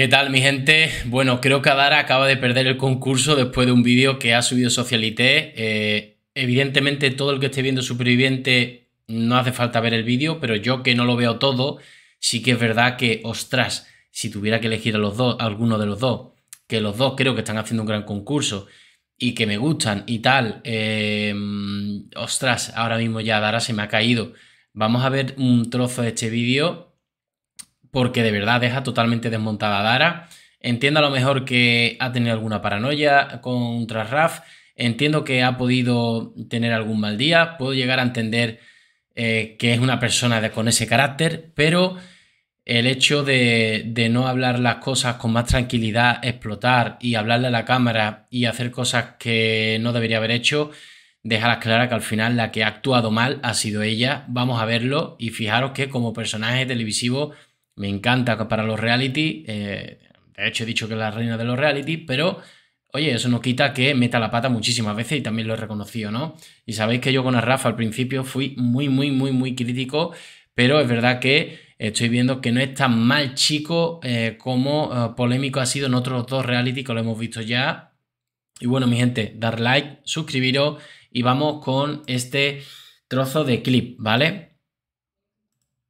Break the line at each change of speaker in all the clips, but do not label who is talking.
¿Qué tal mi gente? Bueno, creo que Adara acaba de perder el concurso después de un vídeo que ha subido Socialité. Eh, evidentemente todo el que esté viendo Superviviente no hace falta ver el vídeo, pero yo que no lo veo todo, sí que es verdad que, ostras, si tuviera que elegir a los dos, alguno de los dos, que los dos creo que están haciendo un gran concurso y que me gustan y tal, eh, ostras, ahora mismo ya Adara se me ha caído. Vamos a ver un trozo de este vídeo porque de verdad deja totalmente desmontada a Dara. Entiendo a lo mejor que ha tenido alguna paranoia contra Raf. Entiendo que ha podido tener algún mal día. Puedo llegar a entender eh, que es una persona de, con ese carácter, pero el hecho de, no hablar las cosas con más tranquilidad, explotar y hablarle a la cámara y hacer cosas que no debería haber hecho, deja clara claras que al final la que ha actuado mal ha sido ella. Vamos a verlo y fijaros que como personaje televisivo me encanta para los reality. Eh, de hecho, he dicho que es la reina de los reality, pero oye, eso no quita que meta la pata muchísimas veces y también lo he reconocido, ¿no? Y sabéis que yo con Rafa al principio fui muy, muy, muy, muy crítico, pero es verdad que estoy viendo que no es tan mal chico eh, como eh, polémico ha sido en otros dos reality que lo hemos visto ya. Y bueno, mi gente, dar like, suscribiros y vamos con este trozo de clip, ¿vale?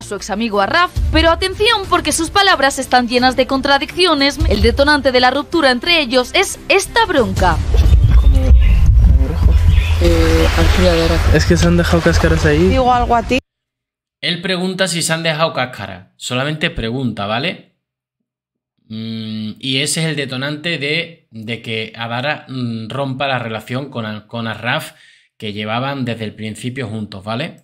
su ex amigo Raf, pero atención porque sus palabras están llenas de contradicciones. El detonante de la ruptura entre ellos es esta bronca.
Es que se han dejado cáscaras ahí. Digo algo a ti. Él pregunta si se han dejado cáscaras. Solamente pregunta, ¿vale? Mm, y ese es el detonante de, de que Adara mm, rompa la relación con, con Arraf que llevaban desde el principio juntos, ¿vale?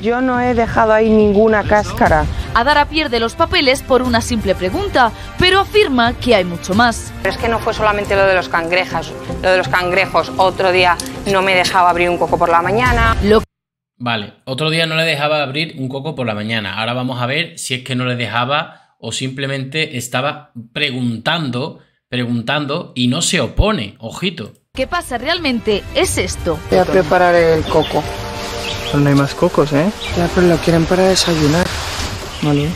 Yo no he dejado ahí ninguna cáscara. Adara pierde los papeles por una simple pregunta, pero afirma que hay mucho más. Pero es que no fue solamente lo de los cangrejas, lo de los cangrejos. Otro día no me dejaba abrir un coco por la mañana.
Vale, otro día no le dejaba abrir un coco por la mañana. Ahora vamos a ver si es que no le dejaba o simplemente estaba preguntando, preguntando y no se opone. Ojito.
¿Qué pasa realmente? Es esto. Voy a preparar
el coco no hay más cocos,
¿eh? Ya, pero lo quieren para desayunar. Vale.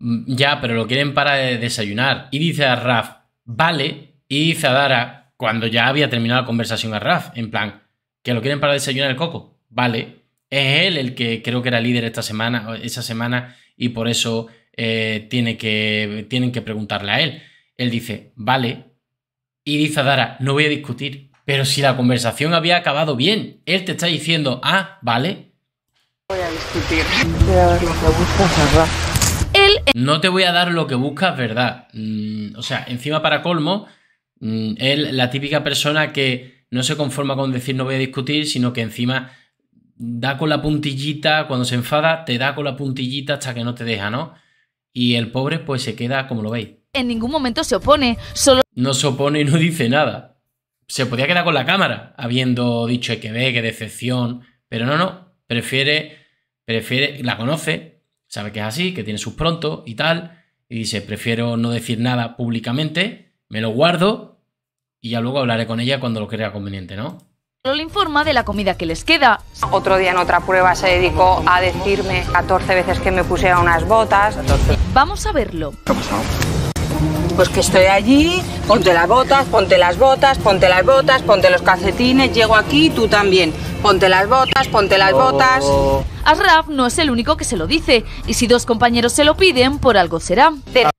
Mm, ya, pero lo quieren para desayunar. Y dice a Raf, vale. Y dice a Dara, cuando ya había terminado la conversación a Raf, en plan, que lo quieren para desayunar el coco. Vale. Es él el que creo que era líder esta semana, esa semana, y por eso eh, tiene que, tienen que preguntarle a él. Él dice, vale. Y dice a Dara, no voy a discutir. Pero si la conversación había acabado bien, él te está diciendo, ah, vale.
Voy a discutir.
que No te voy a dar lo que buscas, ¿verdad? Mm, o sea, encima para colmo, mm, él, la típica persona que no se conforma con decir no voy a discutir, sino que encima da con la puntillita, cuando se enfada, te da con la puntillita hasta que no te deja, ¿no? Y el pobre pues se queda como lo veis.
En ningún momento se opone, solo...
No se opone y no dice nada se podía quedar con la cámara, habiendo dicho que ve, que decepción, pero no, no, prefiere, prefiere, la conoce, sabe que es así, que tiene sus pronto y tal, y dice, prefiero no decir nada públicamente, me lo guardo y ya luego hablaré con ella cuando lo crea conveniente, ¿no?
le informa de la comida que les queda.
Otro día en otra
prueba se dedicó a decirme 14 veces que me pusiera unas botas. Vamos a verlo pues que estoy allí, ponte las botas, ponte las botas, ponte las botas, ponte los calcetines, llego aquí, tú también. Ponte las botas, ponte las botas.
Oh. Asraf no es el único que se lo dice, y si dos compañeros se lo piden, por algo será.
Ah.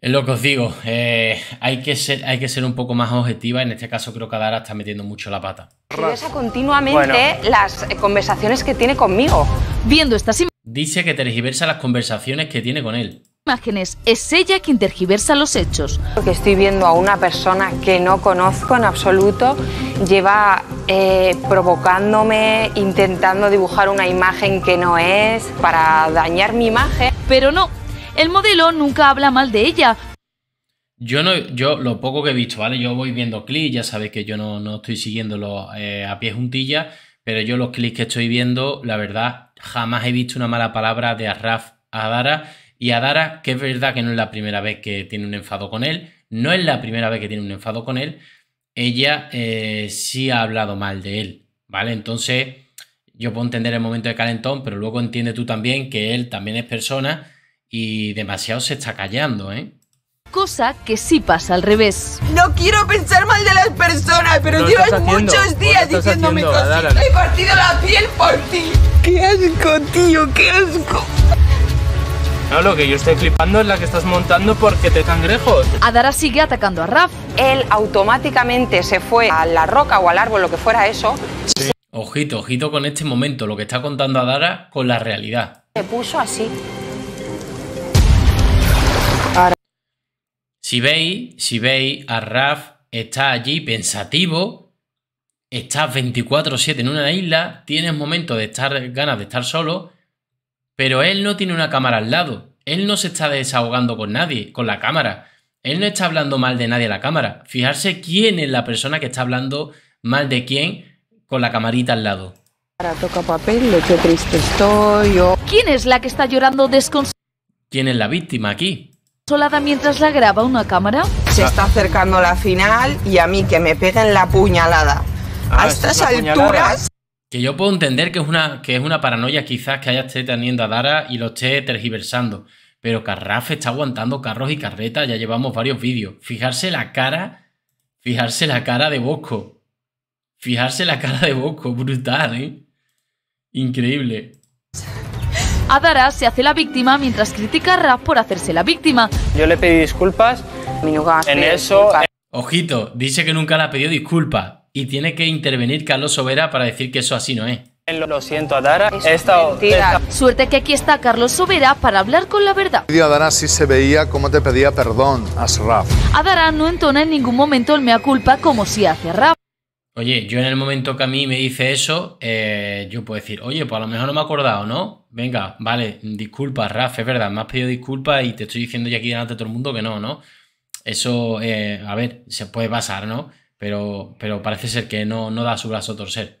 es lo que os digo, eh, hay, que ser, hay que ser un poco más objetiva. En este caso, creo que Adara está metiendo mucho la pata.
continuamente las eh, conversaciones que tiene conmigo. Viendo estas
Dice que tergiversa las conversaciones que tiene con él
imágenes es ella quien tergiversa los hechos. Porque estoy viendo a una persona que no conozco en absoluto, lleva eh, provocándome, intentando dibujar una imagen que no es, para dañar mi imagen. Pero no, el modelo nunca habla mal de ella.
Yo no, yo lo poco que he visto, ¿vale? Yo voy viendo clips, ya sabéis que yo no, estoy siguiéndolo eh, a pie juntilla, pero yo los clics que estoy viendo, la verdad, jamás he visto una mala palabra de Arraf Adara y a Dara, que es verdad que no es la primera vez que tiene un enfado con él, no es la primera vez que tiene un enfado con él, ella eh, sí ha hablado mal de él, ¿vale? Entonces, yo puedo entender el momento de calentón, pero luego entiende tú también que él también es persona y demasiado se está callando, ¿eh?
Cosa que sí pasa al revés. No quiero
pensar mal de las personas, pero llevas muchos días diciéndome cosas. He partido la piel por ti. ¡Qué asco, tío! ¡Qué asco!
No, lo que yo estoy flipando es la que estás montando porque te cangrejos.
Adara sigue atacando a Raf. Él automáticamente se fue a la roca o al árbol, lo que fuera eso.
Ojito, ojito con este momento, lo que está contando Adara con la realidad.
Se puso así.
Si veis, si veis, a Raf está allí pensativo, estás 24-7 en una isla, tienes momento de estar ganas de estar solo pero él no tiene una cámara al lado, él no se está desahogando con nadie, con la cámara, él no está hablando mal de nadie a la cámara. Fijarse quién es la persona que está hablando mal de quién con la camarita al lado.
Ahora toca papel, triste estoy.
¿Quién es la que está llorando desconsolada?
¿Quién es la víctima aquí?
mientras la graba una cámara? Se está
acercando la final y
a mí que me peguen la puñalada.
Ah, a estas alturas. Que yo puedo entender que es una, que es una paranoia quizás que haya esté teniendo a Dara y lo esté tergiversando. Pero Carraf está aguantando carros y carretas, ya llevamos varios vídeos. Fijarse la cara, fijarse la cara de Bosco. Fijarse la cara de Bosco, brutal, ¿eh? Increíble.
Adara se hace la víctima mientras critica a Raf por hacerse la víctima.
Yo le pedí disculpas. en eso. Ojito, dice que nunca le ha pedido disculpas y tiene que intervenir Carlos Sobera para decir que eso así no es. Lo siento, Adara. He estado...
Suerte que aquí está Carlos Sobera para hablar con la verdad.
Adara sí se veía cómo te pedía perdón, Asraf.
Adara no entona en ningún momento el mea culpa como si hace Raf.
Oye, yo en el momento que a mí me dice eso, eh, yo puedo decir, oye, pues a lo mejor no me ha acordado, ¿no? Venga, vale, disculpa, Raf, es verdad, me has pedido disculpas y te estoy diciendo ya aquí delante de todo el mundo que no, ¿no? Eso, eh, a ver, se puede pasar, ¿no? pero, pero parece ser que no, no da su brazo a torcer.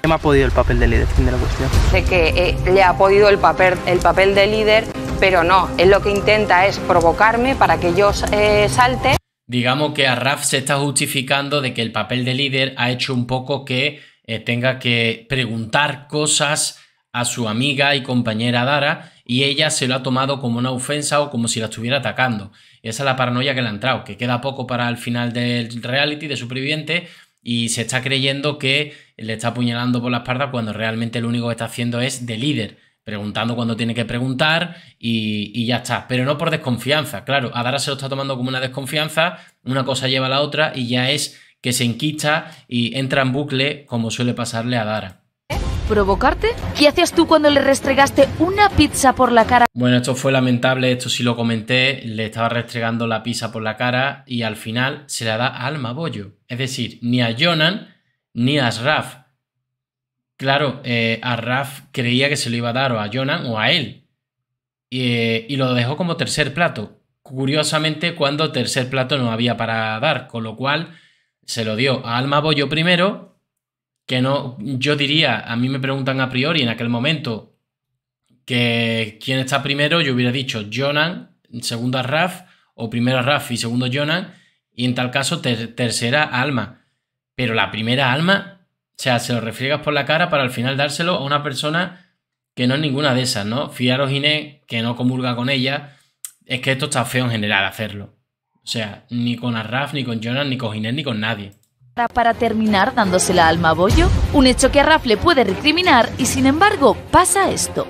¿Qué me ha podido el papel de líder? Fin de la cuestión.
Sé que eh, le ha podido el papel, el papel de líder, pero no. Él lo que intenta es provocarme para que yo eh, salte.
Digamos que a Raf se está justificando de que el papel de líder ha hecho un poco que eh, tenga que preguntar cosas a su amiga y compañera Dara y ella se lo ha tomado como una ofensa o como si la estuviera atacando. Esa es la paranoia que le ha entrado, que queda poco para el final del reality de superviviente y se está creyendo que le está apuñalando por la espalda cuando realmente lo único que está haciendo es de líder, preguntando cuando tiene que preguntar y, y, ya está. Pero no por desconfianza, claro, a Dara se lo está tomando como una desconfianza, una cosa lleva a la otra y ya es que se enquista y entra en bucle como suele pasarle a Dara
provocarte? ¿Qué hacías tú cuando le restregaste una pizza por la cara?
Bueno, esto fue lamentable, esto sí lo comenté, le estaba restregando la pizza por la cara y al final se la da al Alma Es decir, ni a Jonan ni a Raf. Claro, eh, a Raf creía que se lo iba a dar o a Jonan o a él. Eh, y, lo dejó como tercer plato. Curiosamente, cuando tercer plato no había para dar, con lo cual se lo dio a Alma primero que no, yo diría, a mí me preguntan a priori en aquel momento que quién está primero, yo hubiera dicho Jonan, segunda Raf, o primera Raf y segundo Jonan, y en tal caso tercera Alma. Pero la primera Alma, o sea, se lo refriegas por la cara para al final dárselo a una persona que no es ninguna de esas, ¿no? Fiaros Inés, que no comulga con ella, es que esto está feo en general hacerlo. O sea, ni con raf ni con Jonan ni con Inés, ni con nadie
para terminar dándose dándosela al boyo, Un hecho que a puede recriminar y sin embargo pasa esto.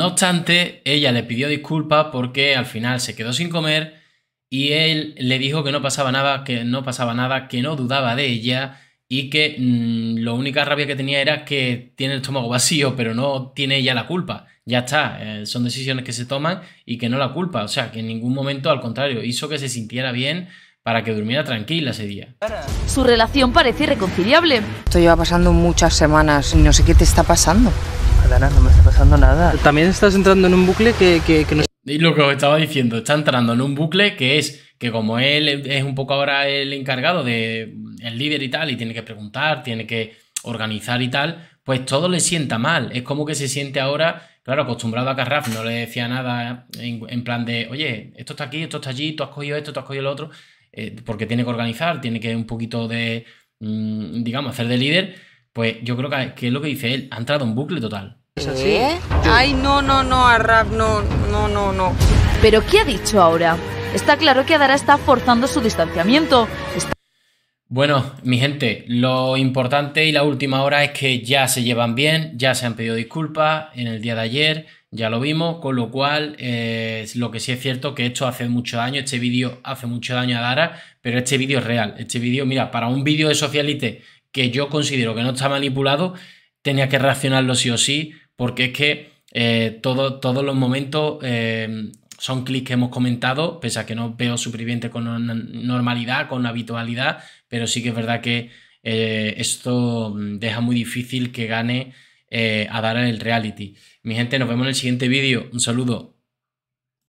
obstante, ella le pidió disculpas porque al final se quedó sin comer y él le dijo que no pasaba nada, que no pasaba nada, que no dudaba de ella y que mm, la única rabia que tenía era que tiene el estómago vacío, pero no tiene ella la culpa. Ya está, eh, son decisiones que se toman y que no la culpa. O sea, que en ningún momento, al contrario, hizo que se sintiera bien para que durmiera tranquila ese día.
Su relación parece irreconciliable. Esto lleva pasando muchas semanas y no sé qué te está pasando.
Nada, no me está pasando
nada. También estás entrando en un bucle que, que,
Y lo que estaba diciendo, está entrando en un bucle que es que como él es un poco ahora el encargado de el líder y tal, y tiene que preguntar, tiene que organizar y tal, pues todo le sienta mal. Es como que se siente ahora, claro, acostumbrado a que no le decía nada en, plan de, oye, esto está aquí, esto está allí, tú has cogido esto, tú has cogido lo otro, eh, porque tiene que organizar, tiene que un poquito de, mm, digamos, hacer de líder. Pues yo creo que, es lo que dice él, ha entrado en bucle total. así? ¿Eh?
Ay, no, no, no, a no, no, no, no.
¿Pero qué ha dicho ahora? Está claro que Adara está forzando su distanciamiento. Está...
Bueno, mi gente, lo importante y la última hora es que ya se llevan bien, ya se han pedido disculpas en el día de ayer, ya lo vimos, con lo cual eh, lo que sí es cierto que esto hace mucho daño, este vídeo hace mucho daño a Dara, pero este vídeo es real, este vídeo, mira, para un vídeo de Socialite que yo considero que no está manipulado, tenía que reaccionarlo sí o sí, porque es que eh, todo, todos los momentos... Eh, son clics que hemos comentado, pese a que no veo superviviente con normalidad, con habitualidad, pero sí que es verdad que eh, esto mm, deja muy difícil que gane eh, a dar en el reality. Mi gente, nos vemos en el siguiente vídeo. Un saludo.